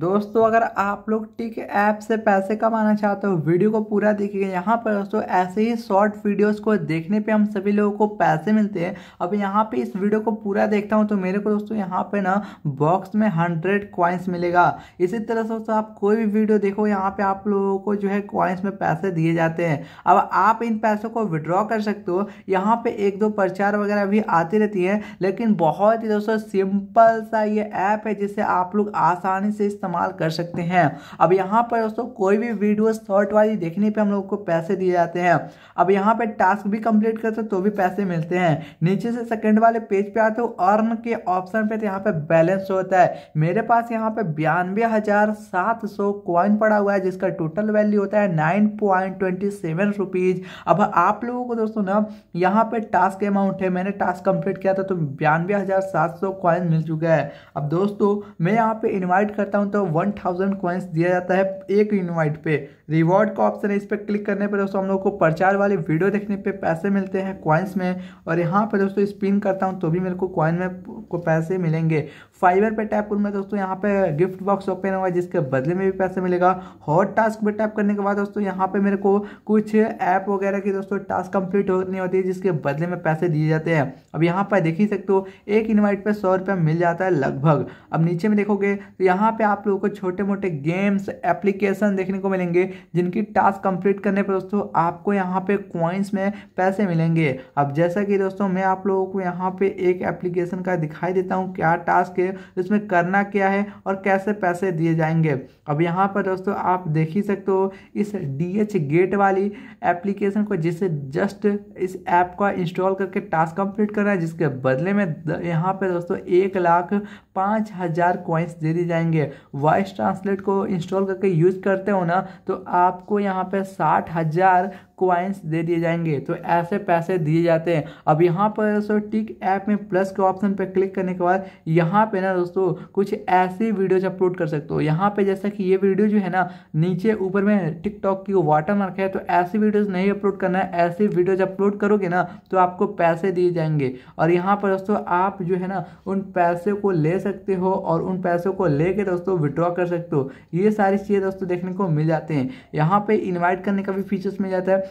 दोस्तों अगर आप लोग टिक ऐप से पैसे कमाना चाहते हो वीडियो को पूरा देखिए यहाँ पर दोस्तों ऐसे ही शॉर्ट वीडियोस को देखने पे हम सभी लोगों को पैसे मिलते हैं अब यहाँ पे इस वीडियो को पूरा देखता हूँ तो मेरे को दोस्तों यहाँ पे ना बॉक्स में हंड्रेड क्वाइंस मिलेगा इसी तरह से दोस्तों आप कोई भी वीडियो देखो यहाँ पर आप लोगों को जो है क्वाइंस में पैसे दिए जाते हैं अब आप इन पैसों को विड्रॉ कर सकते हो यहाँ पर एक दो प्रचार वगैरह भी आती रहती है लेकिन बहुत ही दोस्तों सिंपल सा ये ऐप है जिससे आप लोग आसानी से इस्तेमाल कर सकते हैं अब यहाँ पर दोस्तों कोई भी वीडियो शॉर्ट वाली देखने पे हम लोग को पैसे दिए जाते हैं अब यहाँ पे टास्क भी कंप्लीट करते हो तो भी पैसे मिलते हैं नीचे से सेकेंड वाले पेज पे आते हो अर्न के ऑप्शन पर तो यहाँ पर बैलेंस होता है मेरे पास यहाँ पे बयानवे हज़ार सात सौ कॉइन पड़ा हुआ है जिसका टोटल वैल्यू होता है nine point twenty seven rupees अब आप लोगों को दोस्तों ना यहाँ पे टास्क अमाउंट है मैंने टास्क कंप्लीट किया था तो बयानवे हज़ार सात सौ कॉइन मिल चुका है अब दोस्तों मैं यहाँ पे इन्वाइट करता हूँ हूँ तो वन थाउजेंड कॉइन्स दिया जाता है एक इनवाइट पे रिवॉर्ड का ऑप्शन है इस पर क्लिक करने पर दोस्तों हम लोग को प्रचार वाली वीडियो देखने पे पैसे मिलते हैं क्वाइंस में और यहाँ पर दोस्तों स्पिन करता हूँ तो भी मेरे को क्वाइन में को पैसे मिलेंगे फाइबर पे टैप करूँ मैं दोस्तों यहाँ पे गिफ्ट बॉक्स ओपन होगा जिसके बदले में भी पैसे मिलेगा हॉट टास्क पर टैप करने के बाद दोस्तों यहाँ पर मेरे को कुछ ऐप वगैरह की दोस्तों टास्क कंप्लीट होनी होती है जिसके बदले में पैसे दिए जाते हैं अब यहाँ पर देख ही सकते हो एक इन्वाइट पर सौ रुपया मिल जाता है लगभग अब नीचे में देखोगे तो यहाँ पे आप लोगों को छोटे मोटे गेम्स एप्लीकेशन देखने को मिलेंगे जिनकी टास्क कंप्लीट करने पर दोस्तों आपको यहाँ पे क्वाइंस में पैसे मिलेंगे अब जैसा कि दोस्तों मैं आप लोगों को यहाँ पे एक एप्लीकेशन का दिखाई देता हूँ क्या टास्क है इसमें करना क्या है और कैसे पैसे दिए जाएंगे अब यहाँ पर दोस्तों आप देख ही सकते हो इस डी गेट वाली एप्लीकेशन को जिसे जस्ट इस ऐप का इंस्टॉल करके टास्क कंप्लीट करना है जिसके बदले में यहाँ पर दोस्तों एक लाख पाँच हज़ार कॉइन्स दे दिए जाएंगे वॉइस ट्रांसलेट को इंस्टॉल करके यूज करते हो ना तो आपको यहाँ पे साठ हज़ार क्वाइंस दे दिए जाएंगे तो ऐसे पैसे दिए जाते हैं अब यहाँ पर दोस्तों टिक ऐप में प्लस के ऑप्शन पर क्लिक करने के बाद यहाँ पे ना दोस्तों कुछ ऐसी वीडियोज अपलोड कर सकते हो यहाँ पे जैसा कि ये वीडियो जो है ना नीचे ऊपर में टिकटॉक की वाटर मार्क है तो ऐसी वीडियोज नहीं अपलोड करना है ऐसी वीडियोज अपलोड करोगे ना तो आपको पैसे दिए जाएंगे और यहाँ पर दोस्तों आप जो है ना उन पैसे को ले सकते हो और उन पैसों को ले कर दोस्तों विड्रॉ कर सकते हो ये सारी चीज़ें दोस्तों देखने को मिल जाते हैं यहाँ पर इन्वाइट करने का भी फीचर्स मिल जाता है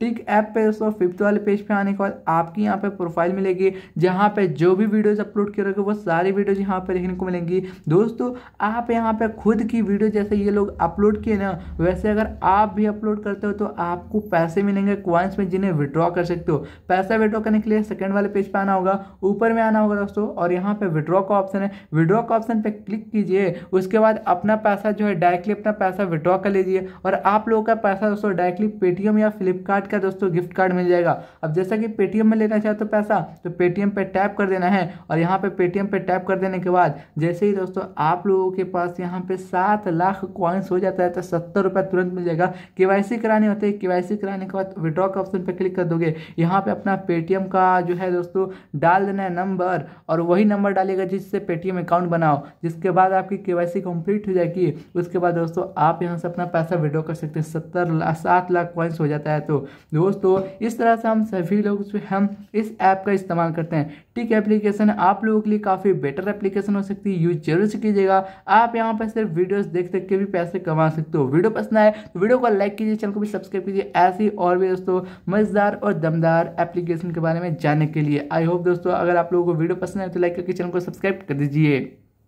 ठीक ऐप पे दोस्तों फिफ्थ वाले पेज पे आने के बाद आपकी यहाँ पे प्रोफाइल मिलेगी जहाँ पे जो भी वीडियोज अपलोड करोगे वो सारी वीडियोज यहाँ पे देखने को मिलेंगी दोस्तों आप यहाँ पे खुद की वीडियो जैसे ये लोग अपलोड किए ना वैसे अगर आप भी अपलोड करते हो तो आपको पैसे मिलेंगे क्वाइंस में जिन्हें विड्रॉ कर सकते हो पैसा विड्रॉ करने के लिए सेकेंड वाले पेज पर आना होगा ऊपर में आना होगा दोस्तों और यहाँ पे विड्रॉ का ऑप्शन है विड्रॉ का ऑप्शन पर क्लिक कीजिए उसके बाद अपना पैसा जो है डायरेक्टली अपना पैसा विड्रॉ कर लीजिए और आप लोगों का पैसा दोस्तों डायरेक्टली पेटीएम या फ्लिपकार्ट साथ का दोस्तों गिफ्ट कार्ड मिल जाएगा अब जैसा कि पेटीएम में लेना चाहते हो तो पैसा तो पेटीएम पर पे टैप कर देना है और यहाँ पे पेटीएम पर पे टैप कर देने के बाद जैसे ही दोस्तों आप लोगों के पास यहाँ पे सात लाख क्वाइंस हो जाता है तो सत्तर रुपये तुरंत मिल जाएगा के कराने होते हैं के कराने के बाद विड्रॉ का ऑप्शन पर क्लिक कर दोगे यहाँ पर अपना पेटीएम का जो है दोस्तों डाल देना है नंबर और वही नंबर डालेगा जिससे पेटीएम अकाउंट बनाओ जिसके बाद आपकी के कंप्लीट हो जाएगी उसके बाद दोस्तों आप यहाँ से अपना पैसा विड्रॉ कर सकते हैं सत्तर सात लाख क्वाइंस हो जाता है तो दोस्तों इस तरह से हम सभी लोग हम इस ऐप का इस्तेमाल करते हैं टिक एप्लीकेशन आप लोगों के लिए काफ़ी बेटर एप्लीकेशन हो सकती है यूज जरूर से कीजिएगा आप यहाँ पर सिर्फ वीडियोस देख देख के भी पैसे कमा सकते हो वीडियो पसंद आए तो वीडियो को लाइक कीजिए चैनल को भी सब्सक्राइब कीजिए ऐसी और भी दोस्तों मज़ेदार और दमदार एप्लीकेशन के बारे में जानने के लिए आई होप दोस्तों अगर आप लोगों को वीडियो पसंद आए तो लाइक करके चैनल को सब्सक्राइब कर दीजिए